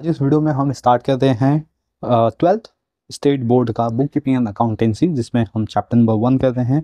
आज इस वीडियो में हम स्टार्ट करते हैं ट्वेल्थ स्टेट बोर्ड का बुक कीपिंग एंड अकाउंटेंसी जिसमें हम चैप्टर नंबर वन करते हैं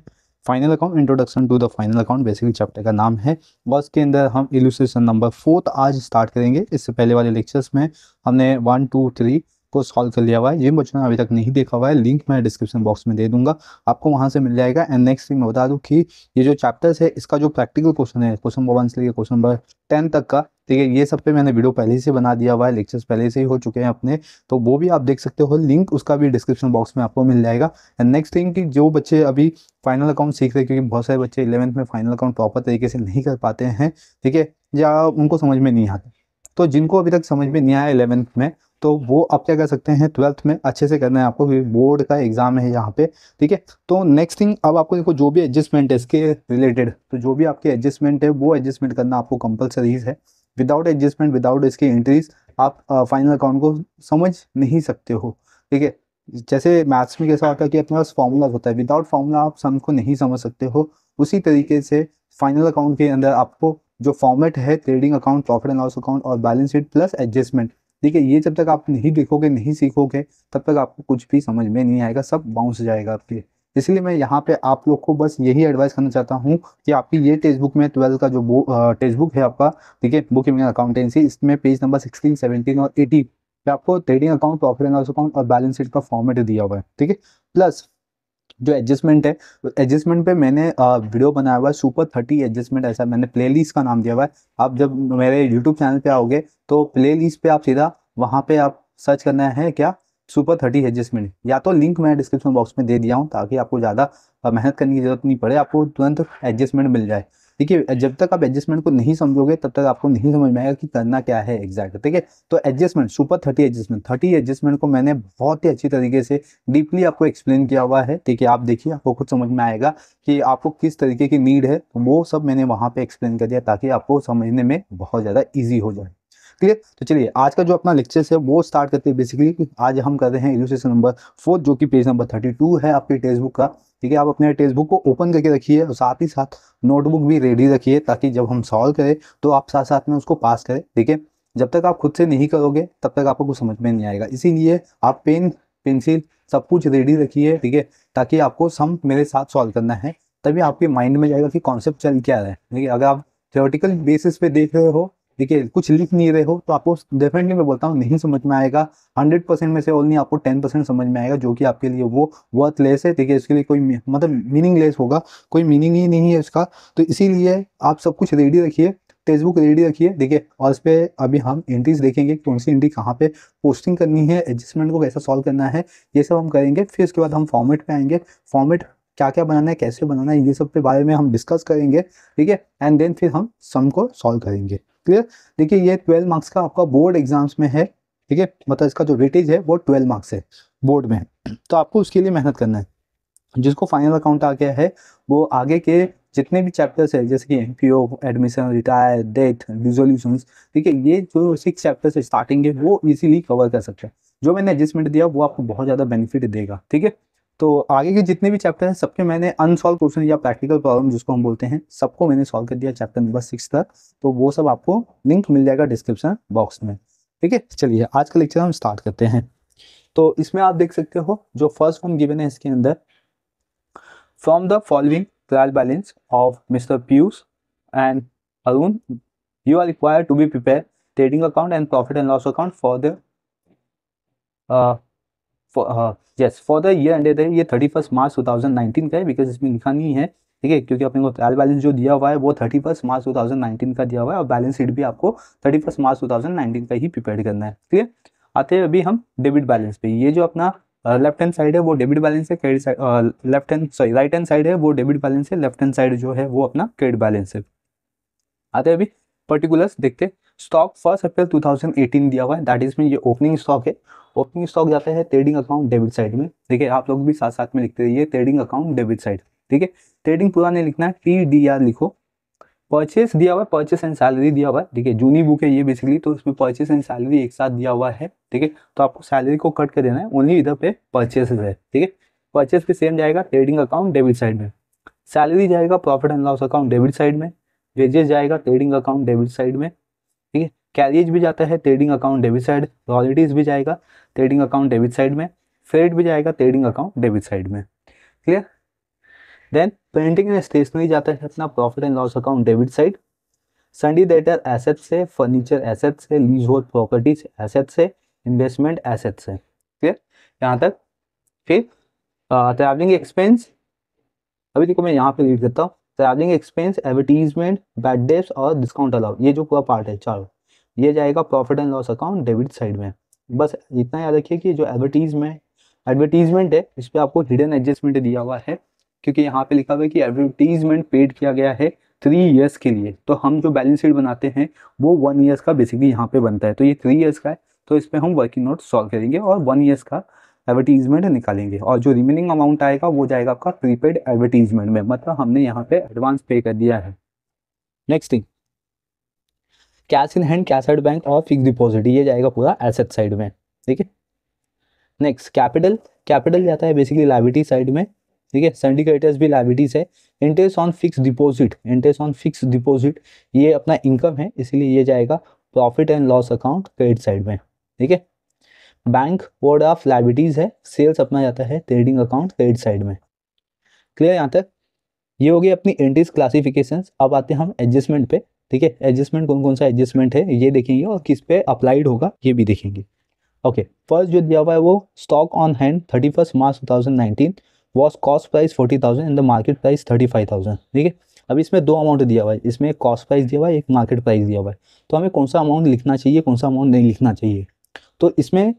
final account introduction to the final account basically chapter का नाम है और उसके अंदर हम इलुस्ट्रेशन नंबर फोर्थ आज स्टार्ट करेंगे इससे पहले वाले लेक्चर्स में हमने वन टू थ्री को सॉल्व कर लिया हुआ है जिन बच्चों ने अभी तक नहीं देखा हुआ है लिंक मैं डिस्क्रिप्शन बॉक्स में दे दूंगा आपको वहां से मिल जाएगा एंड नेक्स्ट मैं बता दूँ कि ये जो चैप्टर्स है इसका जो प्रैक्टिकल क्वेश्चन है क्वेश्चन नंबर वन से लेकर क्वेश्चन नंबर टेन तक का ठीक है ये सब पे मैंने वीडियो पहले से बना दिया हुआ है लेक्चर्स पहले से ही हो चुके हैं अपने तो वो भी आप देख सकते हो लिंक उसका भी डिस्क्रिप्शन बॉक्स में आपको मिल जाएगा एंड नेक्स्ट थिंग कि जो बच्चे अभी फाइनल अकाउंट सीख रहे हैं क्योंकि बहुत सारे बच्चे इलेवंथ में फाइनल अकाउंट प्रॉपर तरीके से नहीं कर पाते हैं ठीक है या उनको समझ में नहीं आता तो जिनको अभी तक समझ में नहीं आया इलेवंथ में तो वो आप क्या कर सकते हैं ट्वेल्थ में अच्छे से करना है आपको बोर्ड का एग्जाम है यहाँ पे ठीक है तो नेक्स्ट थिंग अब आपको देखो जो भी एडजस्टमेंट है इसके रिलेटेड तो जो भी आपके एडजस्टमेंट है वो एडजस्टमेंट करना आपको कंपलसरीज है विदाउट एडजस्टमेंट विदाउट इसके एंट्रीज आप फाइनल अकाउंट को समझ नहीं सकते हो ठीक है जैसे मैथ्स में कैसा होता है कि अपने पास फॉर्मूला होता है विदाउट फॉर्मूला आप सम को नहीं समझ सकते हो उसी तरीके से फाइनल अकाउंट के अंदर आपको जो फॉर्मेट है trading account profit and loss account और बैलेंस शीट प्लस एडजस्टमेंट देखिए ये जब तक आप नहीं देखोगे नहीं सीखोगे तब तक आपको कुछ भी समझ में नहीं आएगा सब बाउंस जाएगा आपके इसलिए मैं यहाँ पे आप लोग को बस यही एडवाइस करना चाहता हूँ कि आपकी ये टेक्स्ट बुक में ट्वेल्थ का जो टेक्स्ट बुक है आपका ठीक है बुक इमिंग अकाउंटेंसी इसमें पेज नंबर सिक्सटीन सेवनटीन और एटीन आपको trading account profit and loss account और बैलेंस शीट का फॉर्मेट दिया हुआ है ठीक है प्लस जो एडजस्टमेंट है एडजस्टमेंट पे मैंने वीडियो बनाया हुआ है सुपर थर्टी एडजस्टमेंट ऐसा मैंने प्लेलिस्ट का नाम दिया हुआ है आप जब मेरे यूट्यूब चैनल पे आओगे तो प्लेलिस्ट पे आप सीधा वहाँ पे आप सर्च करना है क्या सुपर थर्टी एडजस्टमेंट या तो लिंक मैं डिस्क्रिप्शन बॉक्स में दे दिया हूँ ताकि आपको ज़्यादा मेहनत करने की जरूरत नहीं पड़े आपको तुरंत एडजस्टमेंट मिल जाए देखिए जब तक आप एडजस्टमेंट को नहीं समझोगे तब तक आपको नहीं समझ में आएगा कि करना क्या है एग्जैक्ट ठीक है तो adjustment super thirty adjustment thirty adjustment को मैंने बहुत ही अच्छी तरीके से डीपली आपको एक्सप्लेन किया हुआ है ठीक है आप देखिए आपको खुद समझ में आएगा कि आपको किस तरीके की नीड है तो वो सब मैंने वहाँ पर एक्सप्लेन कर दिया ताकि आपको समझने में बहुत ज़्यादा ईजी हो जाए क्लियर तो चलिए आज का जो अपना लेक्चर है वो स्टार्ट करते हैं बेसिकली आज हम कर रहे हैं एजुकेशन नंबर फोर्थ जो कि पेज नंबर थर्टी टू है आपके टेक्स्ट बुक का ठीक है आप अपने टेक्स्ट बुक को ओपन करके रखिए और साथ ही साथ नोटबुक भी रेडी रखिए ताकि जब हम सॉल्व करें तो आप साथ साथ में उसको पास करें ठीक है जब तक आप खुद से नहीं करोगे तब तक आपको कुछ समझ में नहीं आएगा इसीलिए आप पेन पेंसिल सब कुछ रेडी रखिए ठीक है ताकि आपको सम मेरे साथ सॉल्व करना है तभी आपके माइंड में जाएगा कि कॉन्सेप्ट चल क्या है ठीक है अगर आप थियोटिकल बेसिस पे देख रहे हो देखिए कुछ लिख नहीं रहे हो तो आपको डेफिनेटली मैं बोलता हूँ नहीं समझ में आएगा हंड्रेड परसेंट में से ओनली आपको टेन परसेंट समझ में आएगा जो कि आपके लिए वो वर्थलेस है देखिए इसके लिए कोई मतलब मीनिंगलेस होगा कोई मीनिंग ही नहीं है इसका तो इसीलिए आप सब कुछ रेडी रखिए टेक्सटबुक रेडी रखिए देखिए और इस पर अभी हम एंट्रीज देखेंगे कौन सी एंट्री कहाँ पे पोस्टिंग करनी है एडजस्टमेंट को कैसा सॉल्व करना है ये सब हम करेंगे फिर उसके बाद हम फॉर्मेट पे आएंगे फॉर्मेट क्या क्या बनाना है कैसे बनाना है ये सब के बारे में हम डिस्कस करेंगे ठीक है एंड देन फिर हम सम को सॉल्व करेंगे क्लियर देखिए ये ट्वेल्व मार्क्स का आपका बोर्ड एग्जाम्स में है ठीक है मतलब इसका जो वेटेज है वो ट्वेल्व मार्क्स है बोर्ड में तो आपको उसके लिए मेहनत करना है जिसको फाइनल अकाउंट आ गया है वो आगे के जितने भी चैप्टर्स है जैसे कि M P O admission retire death resolution ठीक है ये जो सिक्स चैप्टर्स स्टार्टिंग है वो इजीली कवर कर सकते हैं जो मैंने एडजस्टमेंट दिया वो आपको बहुत ज़्यादा बेनिफिट देगा ठीक है तो आगे के जितने भी चैप्टर हैं सबके मैंने अनसॉल्व क्वेश्चन या प्रैक्टिकल प्रॉब्लम जिसको हम बोलते हैं सबको मैंने सॉल्व कर दिया चैप्टर नंबर सिक्स तक तो वो सब आपको लिंक मिल जाएगा डिस्क्रिप्शन बॉक्स में ठीक है चलिए आज का लेक्चर हम स्टार्ट करते हैं तो इसमें आप देख सकते हो जो फर्स्ट फॉर्म गिवन है इसके अंदर from the following trial balance of mister Piyush and Arun you are required to be prepare trading account and profit and loss account for the yes for the year ended है ये thirty first March two thousand nineteen का है because इसमें लिखा नहीं है ठीक है क्योंकि अपने को ट्रायल बैलेंस जो दिया हुआ है वो thirty first March two thousand nineteen का दिया हुआ है और बैलेंस शीट भी आपको thirty first March two thousand nineteen का ही प्रिपेयर करना है ठीक है आते हैं अभी हम डेबिट बैलेंस पे ये जो अपना लेफ्ट हैंड साइड है वो डेबिट बैलेंस है credit side left hand sorry right hand side है वो डेबिट बैलेंस है लेफ्ट हैंड साइड जो है वो अपना क्रेडिट बैलेंस है आते हैं अभी पर्टिकुलर्स देखते हैं स्टॉक फर्स्ट अप्रैल 2018 दिया हुआ है दैट इज मीन ये ओपनिंग स्टॉक है ओपनिंग स्टॉक जाता है ट्रेडिंग अकाउंट डेबिट साइड में ठीक है आप लोग भी साथ साथ में लिखते रहिए ट्रेडिंग अकाउंट डेबिट साइड ठीक है ट्रेडिंग पूरा नहीं लिखना है टी डी आर लिखो परचेस दिया हुआ है परचेस एंड सैलरी दिया हुआ है ठीक है जूनी बुक है ये बेसिकली तो उसमें परचेस एंड सैलरी एक साथ दिया हुआ है ठीक है तो आपको सैलरी को कट कर देना है ओनली इधर पे परचेस है ठीक है परचेस भी सेम जाएगा ट्रेडिंग अकाउंट डेबिट साइड में सैलरी जाएगा profit and loss account debit side में वेजेस जाएगा ट्रेडिंग अकाउंट डेबिट साइड में ठीक है कैरियज भी जाता है trading account debit side royalties भी जाएगा ट्रेडिंग अकाउंट डेबिट साइड में फेड भी जाएगा ट्रेडिंग अकाउंट डेबिट साइड में clear then printing and stationery जाता है अपना profit and loss account debit side sundry debtor asset से फर्नीचर एसेट से लीज होल्ड प्रॉपर्टीज एसेट से इन्वेस्टमेंट एसेट से क्लियर यहाँ तक फिर ट्रैवलिंग एक्सपेंस अभी देखो मैं यहाँ पे लीड करता हूँ travelling expense advertisement bad debts और डिस्काउंट अलाउ ये जो पूरा पार्ट है चारों ये जाएगा profit and loss account debit side में बस इतना याद रखिए कि जो एडवर्टीजमेंट एडवर्टीजमेंट है इस पर आपको हिडन एडजस्टमेंट दिया हुआ है क्योंकि यहाँ पे लिखा हुआ है कि एडवर्टीजमेंट पेड किया गया है थ्री इयर्स के लिए तो हम जो बैलेंस शीट बनाते हैं वो वन ईयर्स का बेसिकली यहाँ पे बनता है तो ये थ्री इयर्स का है तो इस पर हम वर्किंग नोट सॉल्व करेंगे और वन ईयर्स का एडवर्टीजमेंट निकालेंगे और जो रिमेनिंग अमाउंट आएगा वो जाएगा आपका प्रीपेड एडवर्टीजमेंट में मतलब हमने यहाँ पे एडवांस पे कर दिया है next thing cash in hand cash at bank और फिक्स डिपॉजिट ये जाएगा पूरा एसेट साइड में ठीक है नेक्स्ट कैपिटल कैपिटल जाता है बेसिकली लाइबिटी साइड में ठीक है सेंडिकेटर्स भी लाइबिटीज है interest on fix deposit interest on fix deposit ये अपना इनकम है इसीलिए ये जाएगा profit and loss account credit side में ठीक है बैंक वर्ड ऑफ लाइबिलिटीज है सेल्स अपना जाता है ट्रेडिंग अकाउंट क्रेडिट साइड में क्लियर यहाँ तक ये हो गई अपनी एंट्रीज क्लासिफिकेशन अब आते हैं हम एडजस्टमेंट पे ठीक है एडजस्टमेंट कौन कौन सा एडजस्टमेंट है ये देखेंगे और किस पे अप्लाइड होगा ये भी देखेंगे ओके फर्स्ट जो दिया हुआ है वो stock on hand thirty first March two thousand nineteen was cost price forty thousand and the market price thirty five thousand ठीक है अब इसमें दो अमाउंट दिया हुआ है इसमें एक कॉस्ट प्राइस दिया हुआ है एक मार्केट प्राइस दिया हुआ है तो हमें कौन सा अमाउंट लिखना चाहिए कौन सा अमाउंट नहीं लिखना चाहिए तो इसमें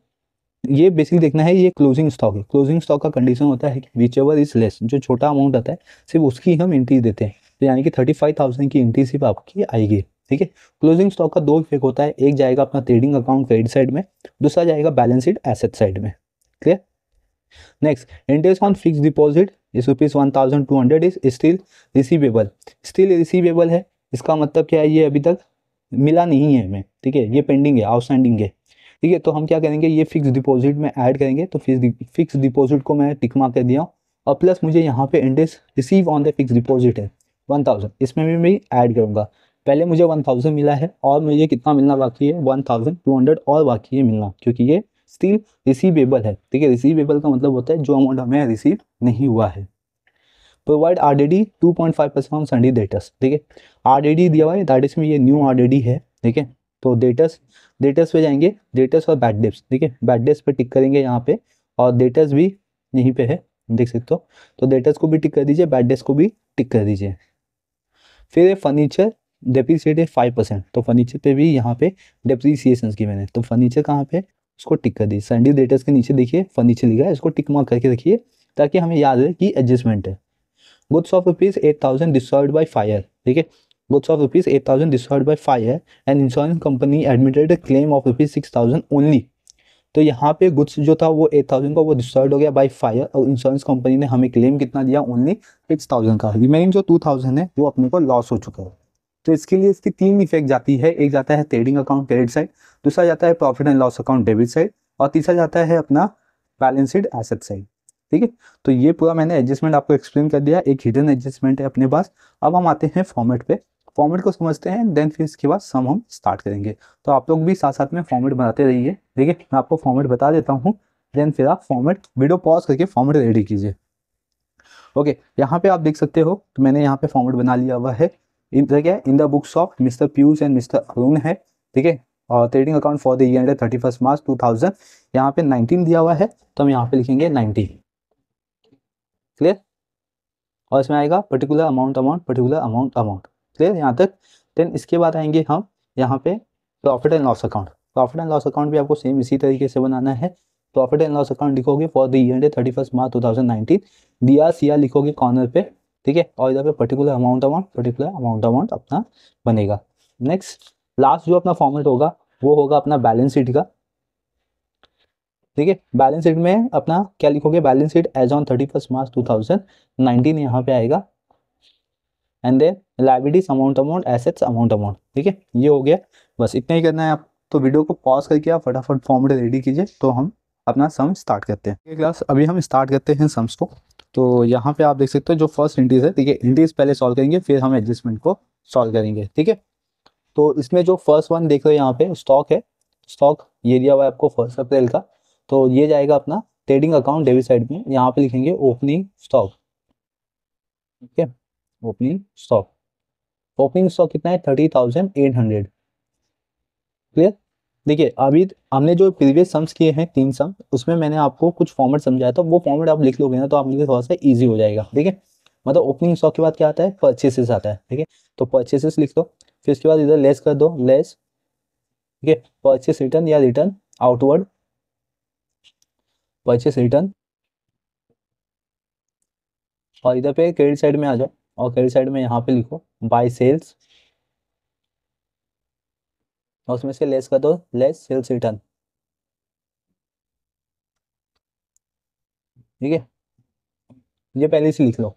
ये बेसिकली देखना है ये क्लोजिंग स्टॉक है क्लोजिंग स्टॉक का कंडीशन होता है कि विच एवर इज लेस जो छोटा अमाउंट आता है सिर्फ उसकी हम इंट्री देते हैं तो यानी कि थर्टी फाइव थाउजेंड की एंट्री सिर्फ आपकी आएगी ठीक है क्लोजिंग स्टॉक का दो फेक होता है एक जाएगा अपना ट्रेडिंग अकाउंट क्रेडिट साइड में दूसरा जाएगा बैलेंस शीट एसेट साइड में clear next interest on fix deposit is rupees one thousand two hundred is still receivable still receivable है इसका मतलब क्या है ये अभी तक मिला नहीं है हमें ठीक है ये पेंडिंग है आउटस्टैंडिंग है ठीक है तो हम क्या करेंगे ये फिक्स डिपॉजिट में ऐड करेंगे तो फिक्स फिक्स डिपॉजिट को मैं टिकमा कर दिया हूँ और प्लस मुझे यहाँ पे index receive on the fix deposit है वन थाउजेंड इसमें भी मैं ऐड करूँगा पहले मुझे वन थाउजेंड मिला है और मुझे कितना मिलना बाकी है वन थाउजेंड टू हंड्रेड और बाकी है मिलना क्योंकि ये स्टिल रिसीवेबल है ठीक है रिसीवेबल का मतलब होता है जो अमाउंट हमें रिसीव नहीं हुआ है provide R D D two point five percent on sundry debtors ठीक है आर डी डी दिया हुआ है दैट इज में ये न्यू आर डी डी है ठीक है तो डेटस डेटस पे जाएंगे डेटस और बैड डिप्स ठीक है बैड डिप्स पे टिक करेंगे यहाँ पे और डेटस भी यहीं पे है देख सकते हो तो डेटस को भी टिक कर दीजिए बैड डेस्क को भी टिक कर दीजिए फिर ये फर्नीचर डेप्रीसीट है फाइव परसेंट तो फर्नीचर पे भी यहाँ पे डेप्रीसिएशन की मैंने तो फर्नीचर कहाँ पे उसको टिक कर दीजिए संडी डेटस के नीचे देखिए फर्नीचर लिखा है इसको टिक मार करके रखिए ताकि हमें याद रहे कि एडजस्टमेंट है goods of rupees eight thousand destroyed by fire ठीक है goods of rupees 8000 divided by five है and insurance company admitted claim of rupees six thousand only तो यहाँ पे गुड्स जो था वो एट थाउजेंड का वो डिस्टर्ड हो गया बाई फायर और इंश्योरेंस कंपनी ने हमें क्लेम कितना दिया ओनली सिक्स थाउजेंड का रिमेनिंग जो टू थाउजेंड है वो अपने को लॉस हो चुका है तो इसके लिए इसकी तीन इफेक्ट जाती है एक जाता है ट्रेडिंग अकाउंट क्रेडिट साइड दूसरा जाता है profit and loss account debit side और तीसरा जाता है अपना बैलेंसड एसेट साइड ठीक है तो ये पूरा मैंने एडजस्टमेंट आपको एक्सप्लेन कर दिया एक हिडन एडजस्टमेंट है अपने पास अब हम आते हैं फॉर्मेट पे फॉर्मेट को समझते हैं देन फिर इसके बाद सम हम स्टार्ट करेंगे तो आप लोग भी साथ साथ में फॉर्मेट बनाते रहिए ठीक है मैं आपको फॉर्मेट बता देता हूँ देन फिर आप फॉर्मेट वीडियो पॉज करके फॉर्मेट रेडी कीजिए ओके यहाँ पे आप देख सकते हो तो मैंने यहाँ पे फॉर्मेट बना लिया हुआ है इन क्या in the books of mister Piyush and mister Arun है ठीक है और trading account for the year end thirty first March two thousand यहाँ पे नाइनटीन दिया हुआ है तो हम यहाँ पे लिखेंगे नाइनटीन क्लियर और इसमें आएगा particular amount amount particular amount amount clear यहाँ तक देन इसके बाद आएंगे हम यहाँ पे profit and loss account profit and loss account भी आपको सेम इसी तरीके से बनाना है प्रॉफिट एंड लॉस अकाउंट लिखोगे for the year thirty first March two thousand nineteen D R C R लिखोगे कॉर्नर पे ठीक है और इधर पे particular amount amount particular amount amount अपना बनेगा नेक्स्ट लास्ट जो अपना फॉर्मेट होगा वो होगा अपना बैलेंस शीट का ठीक है बैलेंस शीट में अपना क्या लिखोगे balance sheet as on thirty first March two thousand nineteen यहाँ पे आएगा and then liabilities amount amount assets amount amount ठीक है ये हो गया बस इतना ही करना है आप तो वीडियो को पॉज करके आप फटाफट फॉर्म रेडी कीजिए तो हम अपना सम स्टार्ट करते हैं ये क्लास अभी हम स्टार्ट करते हैं सम्स को तो यहाँ पे आप देख सकते हो जो फर्स्ट इंटीज है ठीक है इंटीज पहले सॉल्व करेंगे फिर हम एडजस्टमेंट को सॉल्व करेंगे ठीक है तो इसमें जो फर्स्ट वन देख रहे हो यहाँ पे स्टॉक है स्टॉक ये दिया हुआ है आपको फर्स्ट अप्रैल का तो ये जाएगा अपना ट्रेडिंग अकाउंट डेबिट साइड में यहाँ पे लिखेंगे ओपनिंग स्टॉक ठीक है ओपनिंग स्टॉक ओपनिंग स्टॉक कितना है thirty thousand eight hundred clear देखिए अभी हमने जो प्रीवियस सम्स किए हैं तीन सम उसमें मैंने आपको कुछ फॉर्मेट समझाया था वो फॉर्मेट आप लिख लोगे ना तो आपके लिए थोड़ा सा ईजी हो जाएगा ठीक है मतलब ओपनिंग स्टॉक के बाद क्या आता है परचेसेस आता है ठीक है तो परचेसेस लिख दो फिर उसके बाद इधर लेस कर दो लेस ठीक है परचेस रिटर्न या रिटर्न आउटवर्ड परचेस रिटर्न और इधर पे क्रेडिट साइड में आ जाओ और कैरी साइड में यहाँ पे लिखो बाय सेल्स और उसमें से लेस कर दो लेस सेल्स रिटर्न ठीक है ये पहले से लिख लो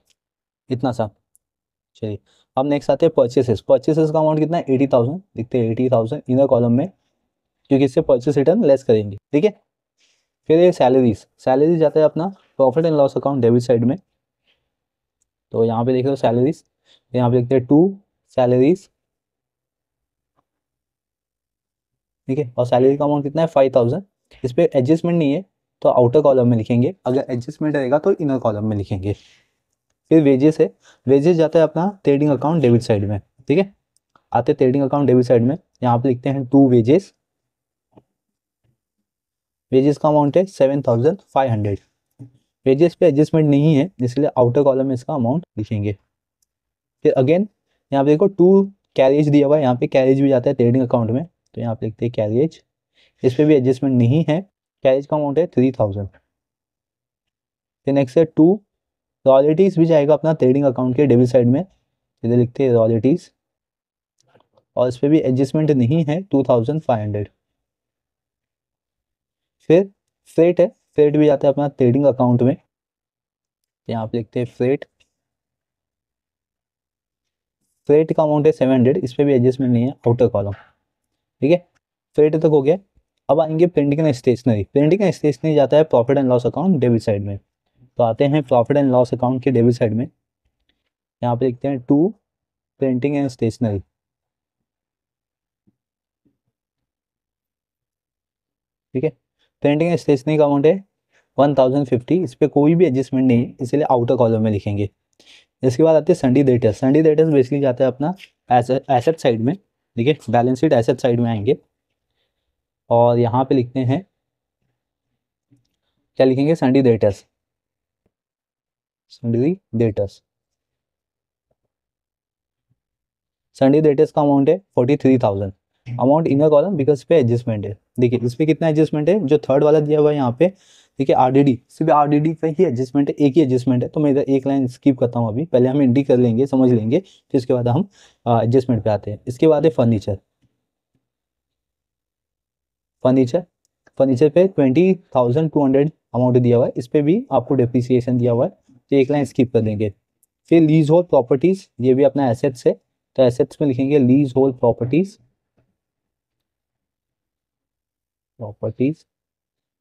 इतना सा चलिए अब नेक्स्ट आते हैं परचेसेस परचेसेस का अमाउंट कितना है एटी थाउजेंड लिखते हैं एटी थाउजेंड इनर कॉलम में क्योंकि इससे परचेस रिटर्न लेस करेंगे ठीक है फिर ये सैलरीज सैलरीज जाता है अपना profit and loss account debit side में तो यहाँ पे देख लो सैलरीज यहाँ पे लिखते हैं टू सैलरीज ठीक है और सैलरी का अमाउंट कितना है फाइव थाउजेंड इस पर एडजस्टमेंट नहीं है तो आउटर कॉलम में लिखेंगे अगर एडजस्टमेंट रहेगा तो इनर कॉलम में लिखेंगे फिर वेजेस है वेजेस जाता है अपना ट्रेडिंग अकाउंट डेबिट साइड में ठीक है आते ट्रेडिंग अकाउंट डेबिट साइड में यहाँ पे लिखते हैं टू वेजेस वेजेस का अमाउंट है seven thousand five hundred pages पे एडजस्टमेंट नहीं है इसलिए आउटर कॉलम में इसका अमाउंट लिखेंगे फिर अगेन यहाँ पे देखो टू कैरेज दिया हुआ है यहाँ पे कैरेज भी जाता है ट्रेडिंग अकाउंट में तो यहाँ पे लिखते हैं कैरेज इस पर भी एडजस्टमेंट नहीं है कैरेज का अमाउंट है थ्री थाउजेंड फिर नेक्स्ट है टू रॉयल्टीज भी जाएगा अपना ट्रेडिंग अकाउंट के डेबिट साइड में इधर लिखते हैं रॉयल्टीज और इस पर भी एडजस्टमेंट नहीं है टू थाउजेंड फाइव हंड्रेड फिर फ्रेट है फ्रेट भी जाता है अपना ट्रेडिंग अकाउंट में यहाँ पे देखते हैं फ्रेट फ्रेट का अमाउंट है सेवन हंड्रेड इस पर भी एडजस्टमेंट नहीं है आउटर कॉलम ठीक है फ्रेट तक हो गया अब आएंगे printing and stationery printing and stationery जाता है profit and loss account debit side में तो आते हैं प्रॉफिट एंड लॉस अकाउंट के डेबिट साइड में यहाँ पे देखते हैं टू प्रिंटिंग एंड स्टेशनरी ठीक है पेंटिंग स्टेशनरी का अमाउंट है वन थाउजेंड फिफ्टी इस पर कोई भी एडजस्टमेंट नहीं है इसीलिए आउटर कॉलम में लिखेंगे इसके बाद आते हैं sundry debtors sundry debtors basically जाते हैं अपना एसेट साइड में ठीक है बैलेंस शीट एसेट साइड में आएंगे और यहाँ पे लिखते हैं क्या लिखेंगे sundry debtors sundry debtors sundry debtors का अमाउंट है forty three thousand amount inner column because पे एडजस्टमेंट है देखिए इसमें कितना एडजस्टमेंट है जो थर्ड वाला दिया हुआ है यहाँ पे देखिए आर डी डी सिर्फ आर डी डी का ही एडजस्टमेंट है एक ही एडजस्टमेंट है तो मैं इधर एक लाइन स्किप करता हूँ अभी पहले हम एंट्री कर लेंगे समझ लेंगे फिर उसके बाद हम एडजस्टमेंट पे आते हैं इसके बाद है फर्नीचर फर्नीचर फर्नीचर पे twenty thousand two hundred amount दिया हुआ है इस पर भी आपको डिप्रिसिएशन दिया हुआ है तो एक लाइन स्किप कर देंगे फिर लीज होल्ड प्रॉपर्टीज़ ये भी अपना एसेट्स है तो एसेट्स में लिखेंगे लीज होल्ड प्रॉपर्टीज़ प्रॉपर्टीज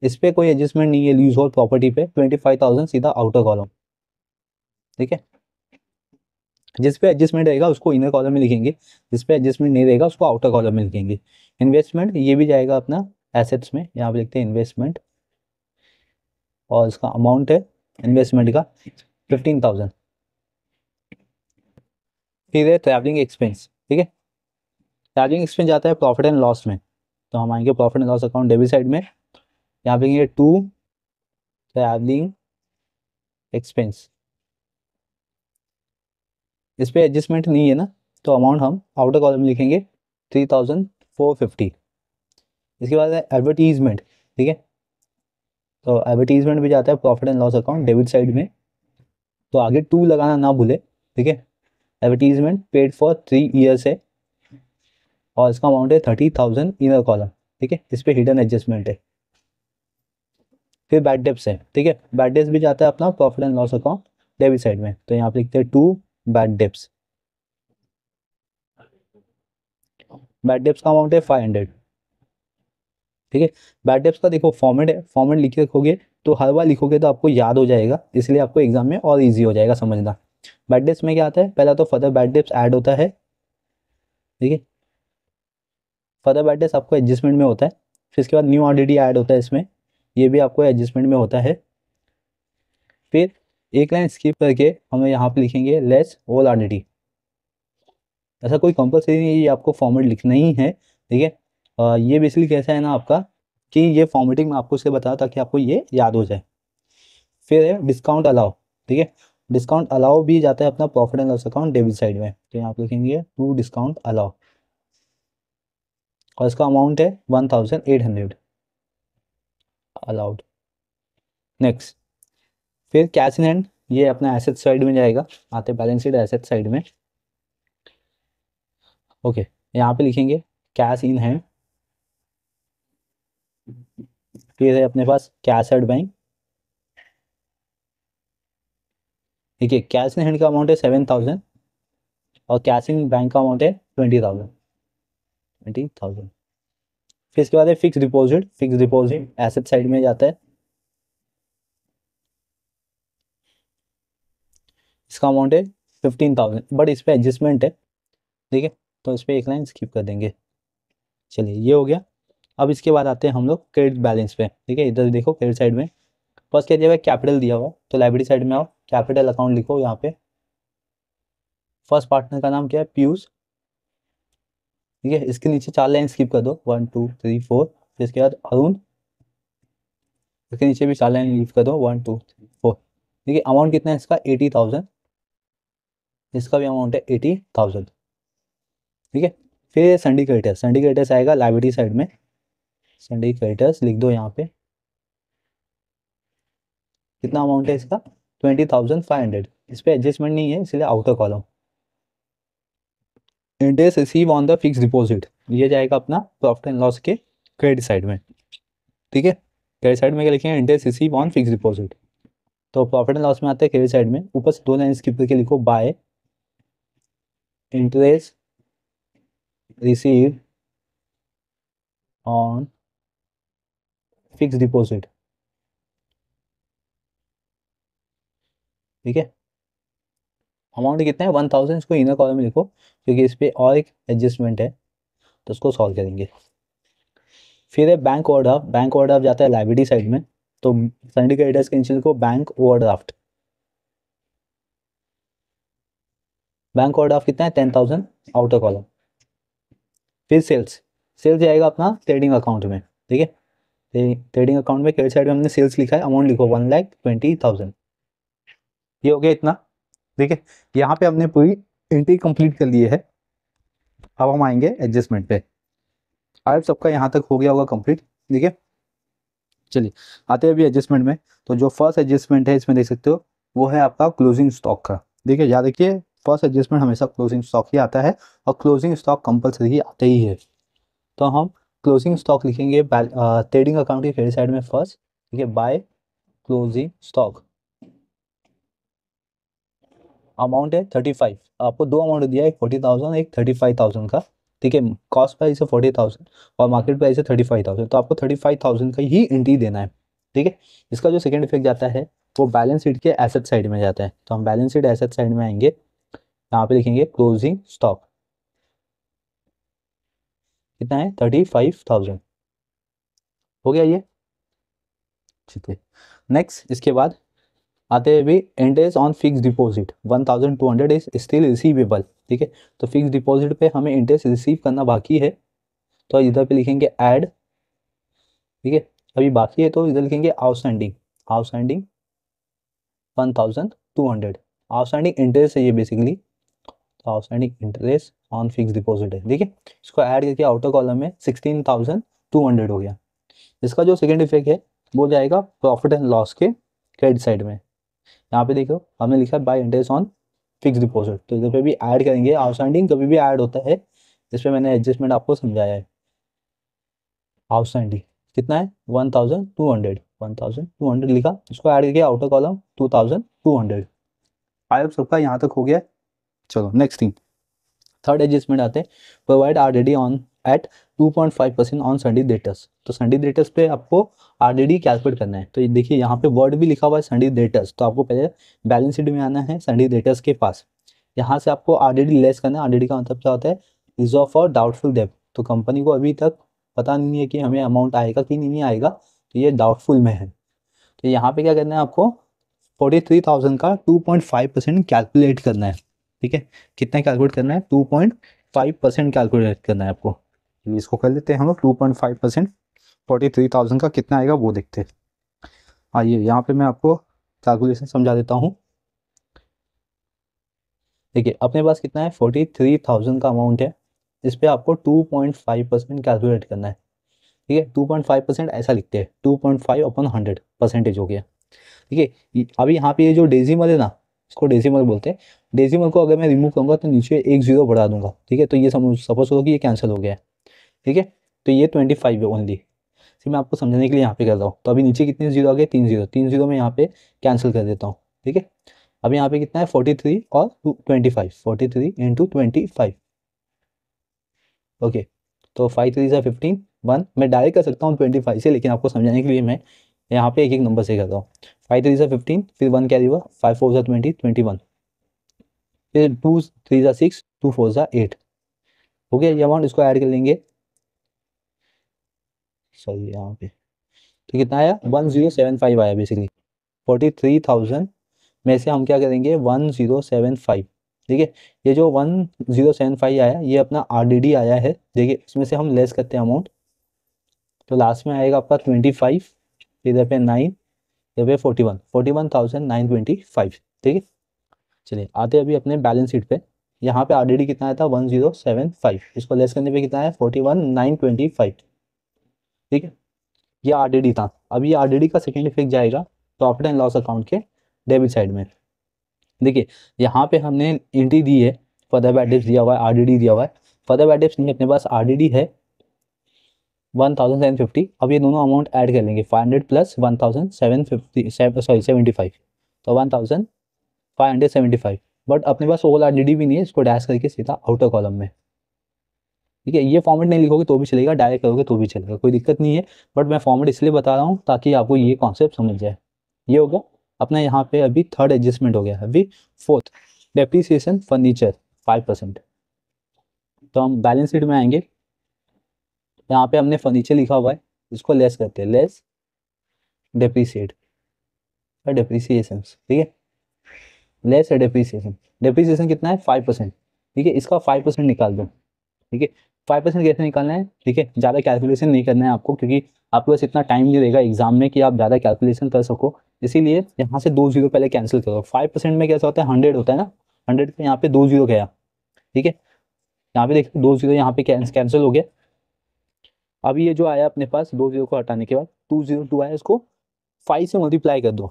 इस पर कोई एडजस्टमेंट नहीं है यूज होल प्रॉपर्टी पे ट्वेंटी फाइव थाउजेंड सीधा आउटर कॉलम ठीक है जिस पे एडजस्टमेंट रहेगा उसको इनर कॉलम में लिखेंगे जिस पे एडजस्टमेंट नहीं रहेगा उसको आउटर कॉलम में लिखेंगे इन्वेस्टमेंट ये भी जाएगा अपना एसेट्स में यहाँ पे लिखते हैं इन्वेस्टमेंट और इसका अमाउंट है इन्वेस्टमेंट का फिफ्टीन थाउजेंड फिर है ट्रैवलिंग एक्सपेंस ठीक है ट्रैवलिंग एक्सपेंस जाता है प्रॉफिट एंड लॉस में तो हम आएंगे profit and loss account debit side में यहाँ पे ये टू ट्रैवलिंग एक्सपेंस इस पर एडजस्टमेंट नहीं है ना तो अमाउंट हम आउटर कॉलम में लिखेंगे थ्री थाउजेंड फोर फिफ्टी इसके बाद है एडवर्टीजमेंट ठीक है तो एडवर्टीजमेंट भी जाता है profit and loss account debit side में तो आगे टू लगाना ना भूले ठीक है advertisement paid for three years है और इसका अमाउंट है थर्टी थाउजेंड इनर कॉलम ठीक है इस पर हिडन एडजस्टमेंट है फिर बैड डेप्स है ठीक है बैड डेप्स भी जाता है अपना profit and loss account debit side में तो यहाँ पे लिखते हैं to bad debts bad debts का अमाउंट है फाइव हंड्रेड ठीक है बैड डेप्स का देखो फॉर्मेट है फॉर्मेट लिख रखोगे तो हर बार लिखोगे तो आपको याद हो जाएगा इसलिए आपको एग्जाम में और इजी हो जाएगा समझना बैड डेप्स में क्या आता है पहला तो फर्दर बैड डेप्स एड होता है ठीक है फर्दर बैटर्स आपको एडजस्टमेंट में होता है फिर इसके बाद न्यू ऑडिटी ऐड होता है इसमें ये भी आपको एडजस्टमेंट में होता है फिर एक लाइन स्किप करके हमें यहाँ पे लिखेंगे लेस ओल ऑडिटी ऐसा कोई कंपलसरी नहीं है ये आपको फॉर्मेट लिखना ही है ठीक है ये बेसिकली कैसा है ना आपका कि ये फॉर्मेटिंग में आपको इसे बताया ताकि आपको ये याद हो जाए फिर है डिस्काउंट अलाउ ठीक है डिस्काउंट अलाउ भी जाता है अपना profit and loss account debit side में तो यहाँ पे लिखेंगे टू डिस्काउंट अलाउ और इसका अमाउंट है one thousand eight hundred allowed next फिर कैश इन हैंड ये अपना एसेट साइड में जाएगा आते बैलेंस शीट एसेट साइड में ओके okay, यहाँ पे लिखेंगे कैश इन हैंड फिर है अपने पास कैश एड बैंक देखिए कैश इन हैंड का अमाउंट है सेवन थाउजेंड और कैश इन बैंक का अमाउंट है ट्वेंटी थाउजेंड ट्वेंटी थाउजेंड फिर इसके बाद है fixed deposit fixed deposit asset side में जाता है इसका अमाउंट है फिफ्टीन थाउजेंड बट इस पर एडजस्टमेंट है ठीक है तो इस पर एक लाइन स्किप कर देंगे चलिए ये हो गया अब इसके बाद आते हैं हम लोग क्रेडिट बैलेंस पे ठीक है इधर देखो क्रेडिट साइड में फर्स्ट क्या जाएगा कैपिटल दिया हुआ तो लाइब्रेरी साइड में आओ कैपिटल अकाउंट लिखो यहाँ पे फर्स्ट पार्टनर का नाम क्या है पीयूष ठीक है इसके नीचे चार लाइन स्किप कर दो वन टू थ्री फोर फिर इसके बाद अरुण इसके नीचे भी चार लाइन स्किप कर दो वन टू थ्री फोर ठीक है अमाउंट कितना है इसका एटी थाउजेंड इसका भी अमाउंट है एटी थाउजेंड ठीक है फिर संडी क्रेडिटर्स संडी क्रेडिटर्स आएगा लाइब्रेरी साइड में संडी क्रेडिटर्स लिख दो यहाँ पे कितना अमाउंट है इसका ट्वेंटी थाउजेंड फाइव हंड्रेड इस पर एडजस्टमेंट नहीं है इसलिए outer column interest received on the fix deposit ये जाएगा अपना प्रॉफिट एंड लॉस के क्रेडिट साइड में ठीक है क्रेडिट साइड में क्या लिखेंगे interest received on fix deposit तो प्रॉफिट एंड लॉस में आते हैं क्रेडिट साइड में ऊपर से दो लाइन स्किप करके लिखो by interest received on fix deposit ठीक है अमाउंट कितना है वन थाउजेंड इसको इनर कॉलम में लिखो क्योंकि इस पर और एक एडजस्टमेंट है तो उसको सॉल्व करेंगे फिर है बैंक ओवरड्राफ्ट बैंक ओवरड्राफ्ट जाता है लाइब्रेरी साइड में तो संडे का के इंश्योरेंस को बैंक ड्राफ्ट बैंक ओवरड्राफ्ट कितना है टेन थाउजेंड आउटर कॉलम फिर सेल्स सेल्स जाएगा अपना ट्रेडिंग अकाउंट में ठीक है ट्रेडिंग अकाउंट में क्रेडिट साइड में हमने सेल्स लिखा है अमाउंट लिखो वन लाख ट्वेंटी थाउजेंड ये हो गया इतना ठीक है यहाँ पे हमने पूरी एंट्री कंप्लीट कर ली है अब हम आएंगे एडजस्टमेंट पे आप सबका यहाँ तक हो गया होगा कंप्लीट ठीक है चलिए आते हैं अभी एडजस्टमेंट में तो जो फर्स्ट एडजस्टमेंट है इसमें देख सकते हो वो है आपका क्लोजिंग स्टॉक का ठीक है याद रखिए फर्स्ट एडजस्टमेंट हमेशा क्लोजिंग स्टॉक ही आता है और क्लोजिंग स्टॉक कंपलसरी आते ही है तो हम क्लोजिंग स्टॉक लिखेंगे ट्रेडिंग अकाउंट के साइड में फर्स्ट ठीक है बाय क्लोजिंग स्टॉक अमाउंट है थर्टी फाइव आपको दो अमाउंट दिया एक फोर्टी थाउजेंड एक थर्टी फाइव थाउजेंड का ठीक है कॉस्ट प्राइस है फोर्टी थाउजेंड और मार्केट प्राइस है थर्टी फाइव थाउजेंड तो आपको थर्टी फाइव थाउजेंड का ही एंट्री देना है ठीक है इसका जो सेकेंड इफेक्ट जाता है वो बैलेंस शीट के एसेट साइड में जाता है तो हम बैलेंस शीट एसेट साइड में आएंगे यहाँ पे देखेंगे क्लोजिंग स्टॉक कितना है थर्टी फाइव थाउजेंड हो गया ये ठीक है नेक्स्ट इसके बाद आते हुए and is on fix deposit 1200 is still receivable ठीक है तो फिक्स डिपॉजिट पे हमें इंटरेस्ट रिसीव करना बाकी है तो इधर पे लिखेंगे एड ठीक है अभी बाकी है तो इधर लिखेंगे outstanding outstanding one thousand two hundred outstanding interest है ये बेसिकली तो outstanding interest on fix deposit है ठीक है इसको ऐड करके आउटर कॉलम में सिक्सटीन थाउजेंड टू हंड्रेड हो गया इसका जो सेकेंड इफेक्ट है वो जाएगा प्रॉफिट एंड लॉस के क्रेडिट साइड में यहाँ पे देखो हमने लिखा by interest on fix deposit तो इधर पे भी ऐड करेंगे आउटस्टैंडिंग कभी भी ऐड होता है जिसपे मैंने एडजस्टमेंट आपको समझाया है आउटस्टैंडिंग कितना है one thousand two hundred one thousand two hundred लिखा इसको ऐड करके outer column two thousand two hundred five सबका यहाँ तक हो गया चलो नेक्स्ट थिंग थर्ड एडजस्टमेंट आते हैं provide R ready on at 2.5 percent on sundry debts तो संडी डेटस पे आपको आरडीडी कैलकुलेट करना है तो देखिए यहाँ पे वर्ड भी लिखा हुआ है संडी डेटस तो आपको पहले बैलेंस शीट में आना है संडी डेटस के पास यहाँ से आपको आरडीडी लेस करना है आरडीडी का मतलब क्या होता है रिजर्व फॉर डाउटफुल डेप तो कंपनी को अभी तक पता नहीं है कि हमें अमाउंट आएगा कि नहीं आएगा तो ये डाउटफुल में है तो यहाँ पे क्या करना है आपको फोर्टी थ्री थाउजेंड का two point five percent calculate करना है ठीक है कितना कैलकुलेट करना है two point five percent calculate करना है आपको चलिए इसको कर लेते हैं हम लोग two point five percent forty three thousand का कितना आएगा वो देखते हैं आइए यहाँ पे मैं आपको कैलकुलेशन समझा देता हूँ देखिए अपने पास कितना है फोर्टी थ्री थाउजेंड का अमाउंट है इस पर आपको two point five percent calculate करना है ठीक है टू पॉइंट फाइव परसेंट ऐसा लिखते हैं two point five upon hundred percentage हो गया ठीक है अभी यहाँ पे ये जो डेजिमल है ना इसको डेसिमल बोलते हैं डेसिमल को अगर मैं रिमूव करूँगा तो नीचे एक जीरो बढ़ा दूंगा ठीक है तो ये सपोज करो कि ये कैंसिल हो गया है ठीक है तो ये ट्वेंटी फाइव है ओनली सिर्फ मैं आपको समझाने के लिए यहाँ पे कर रहा हूँ तो अभी नीचे कितने जीरो आ गए तीन जीरो तीन जीरो में यहाँ पे कैंसिल कर देता हूँ ठीक है अब यहाँ पे कितना है फोर्टी थ्री और twenty five forty three into twenty five okay तो फाइव थ्री सा फिफ्टीन वन मैं डायरेक्ट कर सकता हूँ ट्वेंटी फाइव से लेकिन आपको समझाने के लिए मैं यहाँ पे एक एक नंबर से कर रहा हूँ फाइव थ्री सा फिफ्टीन फिर वन क्या हुआ फाइव फोर सा ट्वेंटी ट्वेंटी वन फिर टू थ्री सा सिक्स टू फोर सा एट हो गया ये अमाउंट इसको ऐड कर लेंगे सही है यहाँ पे तो कितना आया वन जीरो सेवन फाइव आया बेसिकली फोर्टी थ्री थाउजेंड में से हम क्या करेंगे वन जीरो सेवन फाइव ठीक है ये जो वन जीरो सेवन फाइव आया ये अपना आर डी डी आया है देखिए इसमें से हम लेस करते हैं अमाउंट तो लास्ट में आएगा आपका ट्वेंटी फाइव इधर पे नाइन इधर पे forty one forty one thousand nine twenty five ठीक है चलिए आते अभी अपने बैलेंस शीट पे यहाँ पे डी कितना आया था वन जीरो सेवन फाइव इसको लेस करने पे कितना है forty one nine twenty five ठीक है ये आरडीडी था अब ये आरडीडी का सेकेंड इफेक्ट जाएगा प्रॉफिट एंड लॉस अकाउंट के डेबिट साइड में देखिए यहाँ पे हमने एंट्री दी है फर्दर बैडेप्स दिया हुआ है आरडीडी दिया हुआ है फर्दर बैडेप्स में अपने पास आरडीडी है वन थाउजेंड सेवन फिफ्टी अब ये दोनों अमाउंट ऐड कर लेंगे five hundred plus one thousand seven fifty sorry seventy five तो one thousand five hundred seventy five but अपने पास ओल आर भी नहीं है इसको डैश करके सीधा आउटर कॉलम में ठीक है ये फॉर्मेट नहीं लिखोगे तो भी चलेगा डायरेक्ट करोगे तो भी चलेगा कोई दिक्कत नहीं है बट मैं फॉर्मेट इसलिए बता रहा हूँ ताकि आपको ये कॉन्सेप्ट समझ जाए ये होगा अपना यहाँ पे अभी थर्ड एडजस्टमेंट हो गया अभी fourth depreciation furniture five percent तो हम बैलेंस शीट में आएंगे यहाँ पे हमने फर्नीचर लिखा हुआ है इसको लेस करते हैं लेस डेप्रीसिएट डेप्रीसिएशन ठीक है लेस डेप्रीसिएशन डेप्रीसिएशन कितना है फाइव परसेंट ठीक है इसका फाइव परसेंट निकाल दो ठीक है फाइव परसेंट कैसे निकालना है ठीक है ज़्यादा कैलकुलेशन नहीं करना है आपको क्योंकि आपके पास इतना टाइम नहीं रहेगा एग्जाम में कि आप ज़्यादा कैलकुलेशन कर सको इसीलिए यहाँ से दो जीरो पहले कैंसिल करो फाइव परसेंट में कैसा होता है हंड्रेड होता है ना हंड्रेड पे यहाँ पे दो जीरो गया ठीक है यहाँ पे देखिए दो जीरो यहाँ पे कैंसिल हो गया अब ये जो आया अपने पास दो जीरो को हटाने के बाद टू जीरो टू आया इसको फाइव से मल्टीप्लाई कर दो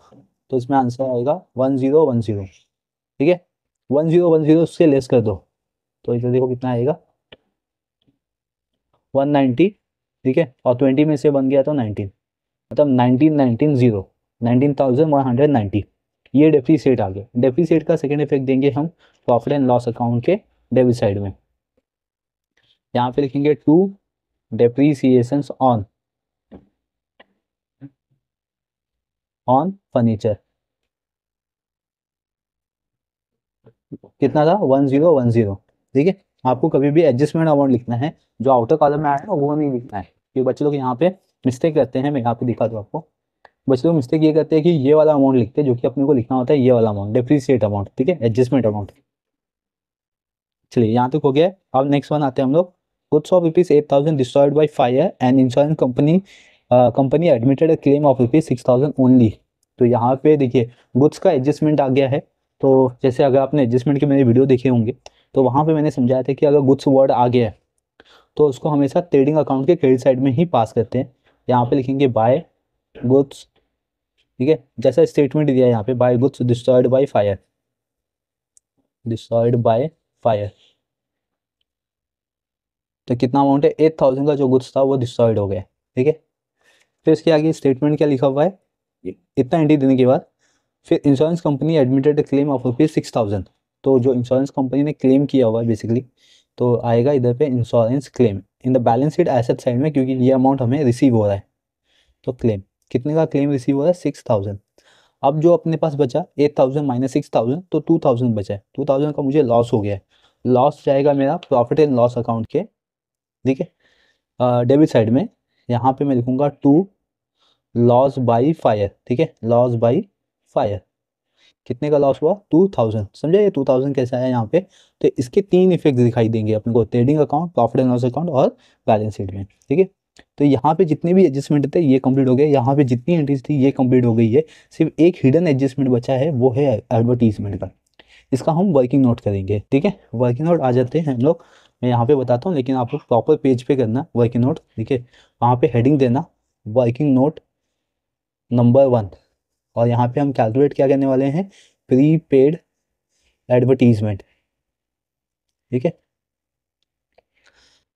तो इसमें आंसर आएगा वन जीरो वन जीरो ठीक है वन जीरो वन जीरो उससे लेस कर दो तो इधर देखो कितना आएगा वन नाइन्टी ठीक है और ट्वेंटी में से बन गया तो नाइनटीन मतलब nineteen nineteen zero nineteen thousand one hundred ninety ये डेफिसिट आ गया डेफिसिट का सेकेंड इफेक्ट देंगे हम प्रॉफिट एंड लॉस अकाउंट के डेबिट साइड में यहाँ पे लिखेंगे to depreciation on on furniture कितना था वन जीरो वन जीरो ठीक है आपको कभी भी एडजस्टमेंट अमाउंट लिखना है जो आउटर कॉलम में आया वो नहीं लिखना है क्योंकि बच्चे लोग यहाँ पे मिस्टेक करते हैं मैं यहाँ पे दिखा दूँ आपको बच्चे लोग मिस्टेक ये करते हैं कि ये वाला अमाउंट लिखते हैं जो कि अपने को लिखना होता है ये वाला अमाउंट डिप्रिसिएट अमाउंट ठीक है एडजस्टमेंट अमाउंट चलिए यहाँ तक हो गया अब नेक्स्ट वन आते हैं हम लोग goods of rupees eight thousand destroyed by fire and insurance company company admitted claim of rupees six thousand only तो यहाँ पे देखिए गुड्स का एडजस्टमेंट आ गया है तो जैसे अगर आपने एडजस्टमेंट के मेरे वीडियो देखे होंगे तो वहाँ पे मैंने समझाया था कि अगर गुड्स वर्ड आ गया है तो उसको हमेशा ट्रेडिंग अकाउंट के क्रेडिट साइड में ही पास करते हैं यहाँ पे लिखेंगे बाय गुड्स ठीक है जैसा स्टेटमेंट दिया यहाँ पे by goods destroyed by fire destroyed by fire तो कितना अमाउंट है एट थाउजेंड का जो गुड्स था वो डिस्ट्रॉयड हो गया ठीक है फिर इसके आगे स्टेटमेंट क्या लिखा हुआ है इतना एंट्री देने के बाद फिर insurance company admitted claim of rupees six thousand तो जो इंश्योरेंस कंपनी ने क्लेम किया हुआ है बेसिकली तो आएगा इधर पे insurance claim in the balance sheet asset side में क्योंकि ये अमाउंट हमें रिसीव हो रहा है तो क्लेम कितने का क्लेम रिसीव हो रहा है सिक्स थाउजेंड अब जो अपने पास बचा eight thousand minus six thousand तो टू थाउजेंड बचा है टू थाउजेंड का मुझे लॉस हो गया है लॉस जाएगा मेरा प्रॉफिट एंड लॉस अकाउंट के ठीक है डेबिट साइड में यहाँ पे मैं लिखूँगा टू लॉस बाई फायर ठीक है लॉस बाई फायर कितने का लॉस हुआ टू थाउजेंड समझा ये टू थाउजेंड कैसे आया यहाँ पे तो इसके तीन इफेक्ट दिखाई देंगे अपने को trading account profit and loss account और बैलेंस शीट में ठीक है तो यहाँ पे जितने भी एडजस्टमेंट थे ये कंप्लीट हो गए यहाँ पे जितनी एंट्रीज थी ये कंप्लीट हो गई है सिर्फ एक हिडन एडजस्टमेंट बचा है वो है एडवर्टीजमेंट का इसका हम वर्किंग नोट करेंगे ठीक है वर्किंग नोट आ जाते हैं हम लोग मैं यहाँ पे बताता हूँ लेकिन आपको प्रॉपर पेज पे करना वर्किंग नोट ठीक है वहाँ पे हेडिंग देना वर्किंग नोट नंबर वन और यहाँ पे हम कैलकुलेट क्या करने वाले हैं प्री पेड एडवर्टीजमेंट ठीक है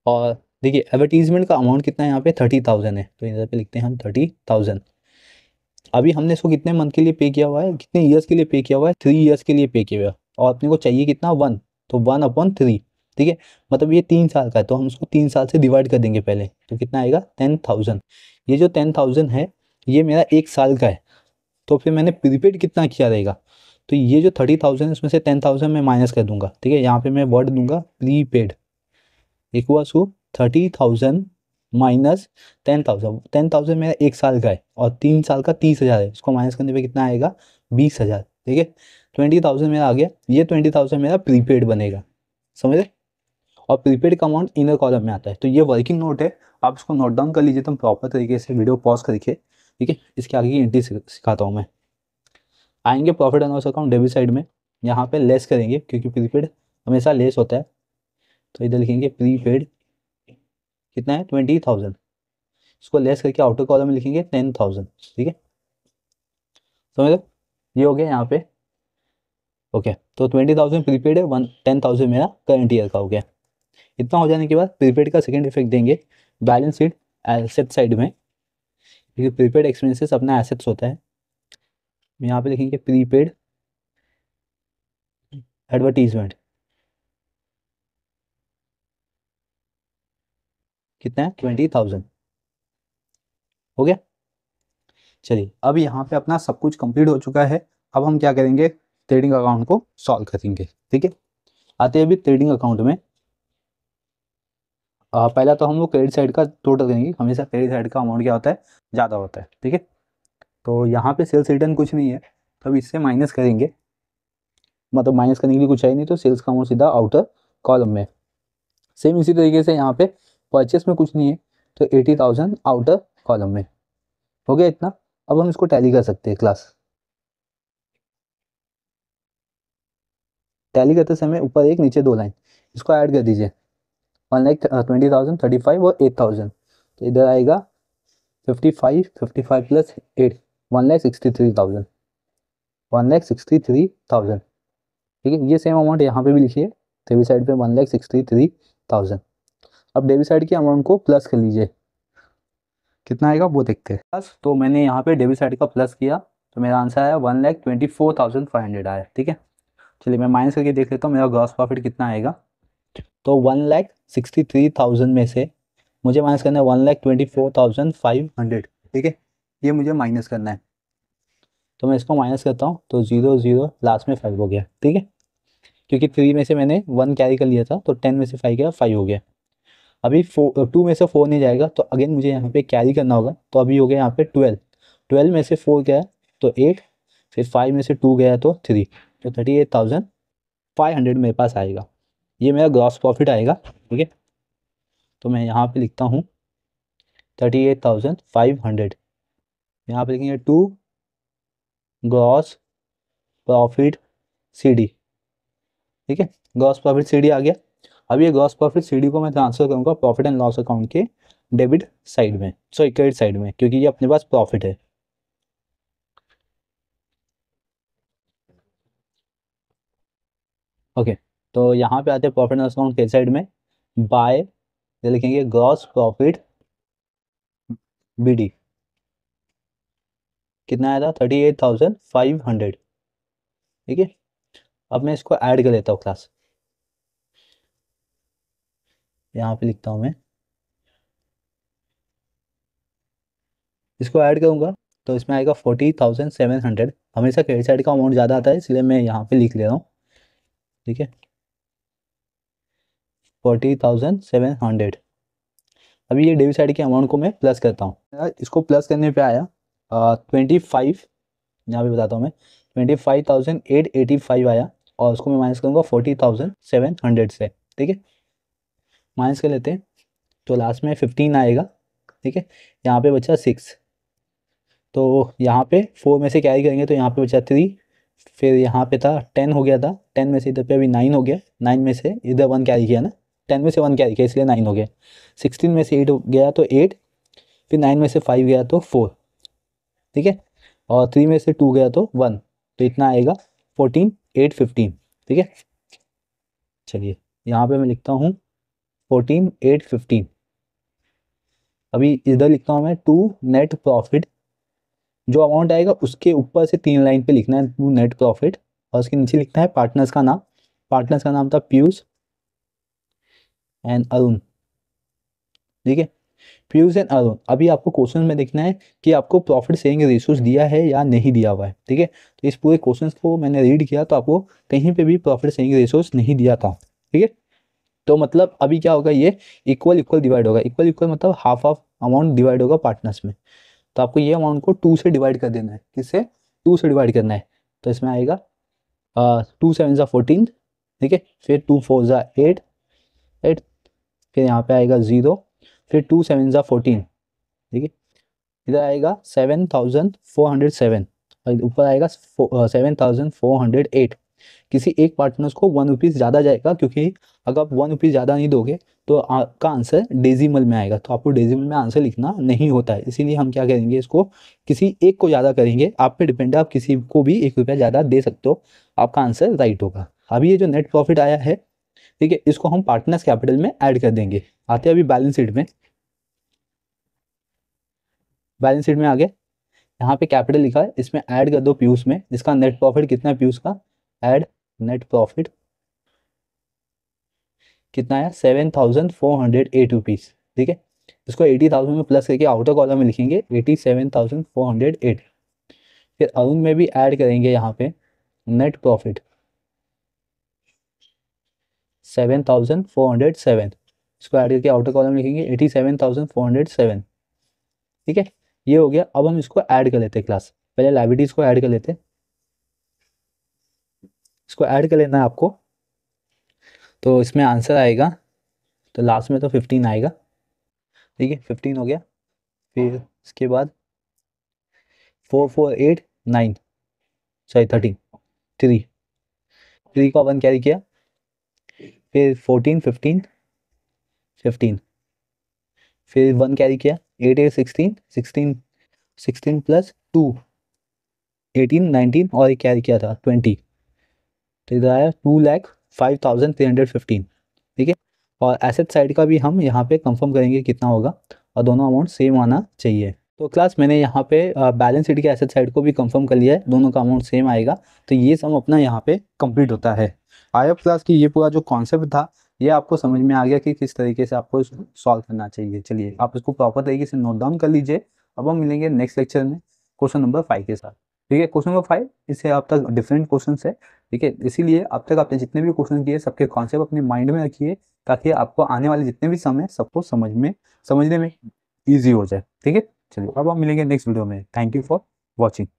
और देखिए एडवर्टीजमेंट का अमाउंट कितना है यहाँ पे थर्टी थाउजेंड है तो यहाँ पे लिखते हैं हम थर्टी थाउजेंड अभी हमने इसको कितने मंथ के लिए पे किया हुआ है कितने ईयर्स के लिए पे किया हुआ है थ्री ईयर्स के लिए पे किया हुआ है और अपने को चाहिए कितना वन तो वन अपॉन थ्री ठीक है मतलब ये तीन साल का है तो हम उसको तीन साल से डिवाइड कर देंगे पहले तो कितना आएगा टेन थाउजेंड ये जो टेन थाउजेंड है ये मेरा एक साल का है तो फिर मैंने प्रीपेड कितना किया रहेगा तो ये जो थर्टी थाउजेंड इसमें से टेन थाउजेंड मैं माइनस कर दूंगा ठीक है यहाँ पे मैं वर्ड दूंगा प्रीपेड हुआ two thirty thousand minus ten thousand ten thousand मेरा एक साल का है और तीन साल का तीस हज़ार है इसको माइनस करने पे कितना आएगा बीस हज़ार ठीक है ट्वेंटी थाउजेंड मेरा आ गया ये ट्वेंटी थाउजेंड मेरा प्रीपेड बनेगा समझ रहे और प्रीपेड का अमाउंट इनर कॉलम में आता है तो ये वर्किंग नोट है आप इसको नोट डाउन कर लीजिए तुम प्रॉपर तरीके से वीडियो पॉज करके ठीक है इसके आगे की एंट्री सिखाता हूँ मैं आएंगे profit and loss account debit side में यहाँ पे लेस करेंगे क्योंकि प्रीपेड हमेशा लेस होता है तो इधर लिखेंगे प्रीपेड कितना है ट्वेंटी थाउजेंड इसको लेस करके आउटर कॉलम में लिखेंगे टेन थाउजेंड ठीक है समझ लो ये हो गया यहाँ पे ओके तो ट्वेंटी थाउजेंड प्रीपेड है वन टेन थाउजेंड मेरा करंट ईयर का हो गया इतना हो जाने के बाद प्रीपेड का सेकेंड इफेक्ट देंगे बैलेंस शीट एसेट साइड में क्योंकि प्रीपेड एक्सपेंसेस अपना एसेट्स होता है यहाँ पे देखेंगे प्रीपेड एडवर्टीजमेंट कितना है ट्वेंटी थाउजेंड हो गया चलिए अब यहाँ पे अपना सब कुछ कंप्लीट हो चुका है अब हम क्या करेंगे ट्रेडिंग अकाउंट को सॉल्व करेंगे ठीक है आते हैं अभी ट्रेडिंग अकाउंट में पहला तो हम लोग क्रेडिट साइड का टोटल करेंगे हमेशा क्रेडिट साइड का अमाउंट क्या होता है ज़्यादा होता है ठीक है तो यहाँ पे सेल्स रिटर्न कुछ नहीं है तो इससे माइनस करेंगे मतलब माइनस करने के लिए कुछ है नहीं तो सेल्स का अमाउंट सीधा आउटर कॉलम में सेम इसी तरीके से यहाँ पे परचेस में कुछ नहीं है तो एटी थाउजेंड आउटर कॉलम में हो गया इतना अब हम इसको टैली कर सकते हैं क्लास टैली करते समय ऊपर एक नीचे दो लाइन इसको ऐड कर दीजिए one lakh twenty thousand thirty five और एट थाउजेंड तो इधर आएगा fifty five fifty five plus eight one lakh sixty three thousand one lakh sixty three thousand ठीक है ये सेम अमाउंट यहाँ पे भी लिखिए डेबिट साइड पे one lakh sixty three thousand अब डेबिट साइड के अमाउंट को प्लस कर लीजिए कितना आएगा वो देखते हैं प्लस तो मैंने यहाँ पे डेबिट साइड का प्लस किया तो मेरा आंसर आया one lakh twenty four thousand five hundred आया ठीक है चलिए मैं माइनस करके देख लेता हूँ मेरा ग्रॉस प्रॉफिट कितना आएगा तो one lakh sixty three thousand में से मुझे माइनस करना है one lakh twenty four thousand five hundred ठीक है ये मुझे माइनस करना है तो मैं इसको माइनस करता हूँ तो जीरो जीरो लास्ट में फाइव हो गया ठीक है क्योंकि थ्री में से मैंने वन कैरी कर लिया था तो टेन में से फाइव गया फाइव हो गया अभी फोर टू में से फोर नहीं जाएगा तो अगेन मुझे यहाँ पे कैरी करना होगा तो अभी हो गया यहाँ पे ट्वेल्व ट्वेल्व में से फोर गया तो एट फिर फाइव में से टू गया तो थ्री तो thirty eight thousand five hundred मेरे पास आएगा ये मेरा ग्रॉस प्रॉफिट आएगा ठीक है तो मैं यहाँ पे लिखता हूँ thirty eight thousand five hundred यहाँ पे लिखेंगे to gross profit C D ठीक है ग्रॉस प्रॉफिट सी डी आ गया अब ये ग्रॉस प्रॉफिट सी डी को मैं ट्रांसफर करूँगा प्रॉफिट एंड लॉस अकाउंट के डेबिट साइड में सॉरी क्रेडिट साइड में क्योंकि ये अपने पास प्रॉफिट है ओके okay. तो यहाँ पे आते हैं प्रॉफिट एंड अकाउंट के साइड में बाय ये लिखेंगे ग्रॉस प्रॉफिट बीडी कितना आया था thirty eight thousand five hundred ठीक है अब मैं इसको ऐड कर लेता हूँ क्लास यहाँ पे लिखता हूँ मैं इसको ऐड करूँगा तो इसमें आएगा फोर्टी थाउजेंड सेवन हंड्रेड हमेशा क्रेडिट साइड का अमाउंट ज़्यादा आता है इसलिए मैं यहाँ पे लिख ले रहा हूँ ठीक है फोर्टी थाउजेंड सेवन हंड्रेड अभी ये डेबिट साइड के अमाउंट को मैं प्लस करता हूँ इसको प्लस करने पे आया ट्वेंटी फाइव यहाँ पे बताता हूँ मैं twenty five thousand eight eighty five आया और उसको मैं माइनस करूँगा फोर्टी थाउजेंड सेवन हंड्रेड से ठीक है माइनस कर लेते हैं तो लास्ट में फिफ्टीन आएगा ठीक है यहाँ पे बचा सिक्स तो यहाँ पे फोर में से कैरी करेंगे तो यहाँ पे बचा थ्री फिर यहाँ पे था टेन हो गया था टेन में से इधर पे अभी नाइन हो गया नाइन में से इधर वन कैरी किया ना टेन में से वन क्या दिखा इसलिए नाइन हो गया सिक्सटीन में से एट गया तो एट फिर नाइन में से फाइव गया तो फोर ठीक है और थ्री में से टू गया तो वन तो इतना आएगा फोर्टीन एट फिफ्टीन ठीक है चलिए यहाँ पे मैं लिखता हूँ फोर्टीन एट फिफ्टीन अभी इधर लिखता हूँ मैं टू नेट प्रॉफिट जो अमाउंट आएगा उसके ऊपर से तीन लाइन पे लिखना है टू नेट प्रॉफिट और उसके नीचे लिखना है पार्टनर्स का नाम पार्टनर्स का नाम था पीयूष एंड अरुण ठीक है पीयूष एंड अरुण अभी आपको क्वेश्चन में देखना है कि आपको प्रॉफिट सेविंग रिसोर्स दिया है या नहीं दिया हुआ है ठीक है तो इस पूरे क्वेश्चन को मैंने रीड किया तो आपको कहीं पे भी प्रॉफिट सेविंग रिसोर्स नहीं दिया था ठीक है तो मतलब अभी क्या होगा ये इक्वल इक्वल डिवाइड होगा इक्वल इक्वल मतलब हाफ ऑफ अमाउंट डिवाइड होगा पार्टनर्स में तो आपको ये अमाउंट को टू से डिवाइड कर देना है किससे टू से डिवाइड करना है तो इसमें आएगा टू सेवन ज़ा फोर्टीन ठीक है फिर टू फोर ज़ा एट राइट फिर यहाँ पे आएगा ज़ीरो फिर टू सेवन ज़ा फोर्टीन ठीक है इधर आएगा seven thousand four hundred seven और ऊपर आएगा seven thousand four hundred eight किसी एक पार्टनर्स को वन रुपीज़ ज़्यादा जाएगा क्योंकि अगर आप वन रुपीज़ ज़्यादा नहीं दोगे तो आपका आंसर डेजिमल में आएगा तो आपको डेजिमल में आंसर लिखना नहीं होता है इसीलिए हम क्या करेंगे इसको किसी एक को ज़्यादा करेंगे आप पे डिपेंड है आप किसी को भी एक रुपया ज़्यादा दे सकते हो आपका आंसर राइट होगा अभी ये जो नेट प्रॉफिट आया है ठीक है इसको हम पार्टनर्स कैपिटल में ऐड कर देंगे आते अभी बैलेंस शीट में बैलेंस शीट में आ यहाँ पे कैपिटल लिखा है इसमें ऐड कर दो प्यूस में इसका नेट प्रॉफिट कितना है प्यूस का ऐड नेट प्रॉफिट कितना है seven thousand four hundred eight rupees ठीक है इसको एटी थाउजेंड में प्लस करके आउटर कॉलम में लिखेंगे eighty seven thousand four hundred eight फिर अरुण में भी ऐड करेंगे यहाँ पे net profit seven thousand four hundred seven इसको ऐड करके आउटर कॉलम लिखेंगे eighty seven thousand four hundred seven ठीक है ये हो गया अब हम इसको ऐड कर लेते हैं क्लास पहले लाइब्रेटीज को ऐड कर लेते हैं इसको ऐड कर लेना है आपको तो इसमें आंसर आएगा तो लास्ट में तो फिफ्टीन आएगा ठीक है फिफ्टीन हो गया फिर इसके बाद four four eight nine sorry thirteen three three को अपन कैरी किया फिर फोर्टीन फिफ्टीन फिफ्टीन फिर वन कैरी किया eight eight sixteen sixteen sixteen plus two eighteen nineteen और एक कैरी किया था ट्वेंटी तो इधर आया two lakh five thousand three hundred fifteen ठीक है और एसेट साइड का भी हम यहाँ पे कंफर्म करेंगे कितना होगा और दोनों अमाउंट सेम आना चाहिए तो क्लास मैंने यहाँ पे बैलेंस शीट के एसेट साइड को भी कंफर्म कर लिया है दोनों का अमाउंट सेम आएगा तो ये सब अपना यहाँ पे कंप्लीट होता है आई एफ क्लास की ये पूरा जो कॉन्सेप्ट था ये आपको समझ में आ गया कि किस तरीके से आपको इसको सॉल्व करना चाहिए चलिए आप इसको प्रॉपर तरीके से नोट डाउन कर लीजिए अब हम मिलेंगे नेक्स्ट लेक्चर में क्वेश्चन नंबर फाइव के साथ ठीक है क्वेश्चन नंबर फाइव इससे आप तक डिफरेंट क्वेश्चन है ठीक है इसीलिए अब तक आपने जितने भी क्वेश्चन किए सबके कॉन्सेप्ट अपने माइंड में रखिए ताकि आपको आने वाले जितने भी समय सबको समझ में समझने में ईजी हो जाए ठीक है चलिए अब हम मिलेंगे नेक्स्ट वीडियो में थैंक यू फॉर वॉचिंग